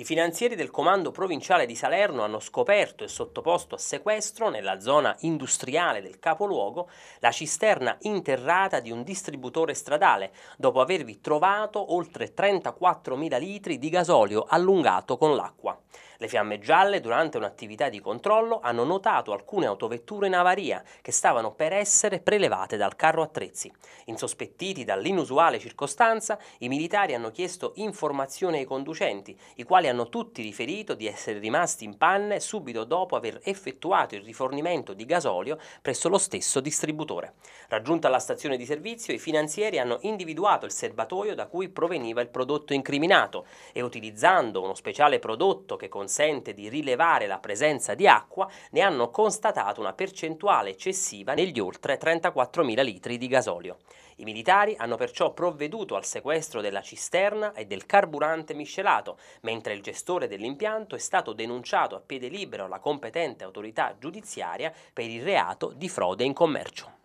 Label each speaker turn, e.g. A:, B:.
A: I finanzieri del Comando Provinciale di Salerno hanno scoperto e sottoposto a sequestro, nella zona industriale del capoluogo, la cisterna interrata di un distributore stradale, dopo avervi trovato oltre 34.000 litri di gasolio allungato con l'acqua. Le fiamme gialle durante un'attività di controllo hanno notato alcune autovetture in avaria che stavano per essere prelevate dal carro attrezzi. Insospettiti dall'inusuale circostanza, i militari hanno chiesto informazioni ai conducenti, i quali hanno tutti riferito di essere rimasti in panne subito dopo aver effettuato il rifornimento di gasolio presso lo stesso distributore. Raggiunta la stazione di servizio, i finanzieri hanno individuato il serbatoio da cui proveniva il prodotto incriminato e utilizzando uno speciale prodotto che consente consente di rilevare la presenza di acqua, ne hanno constatato una percentuale eccessiva negli oltre 34.000 litri di gasolio. I militari hanno perciò provveduto al sequestro della cisterna e del carburante miscelato, mentre il gestore dell'impianto è stato denunciato a piede libero alla competente autorità giudiziaria per il reato di frode in commercio.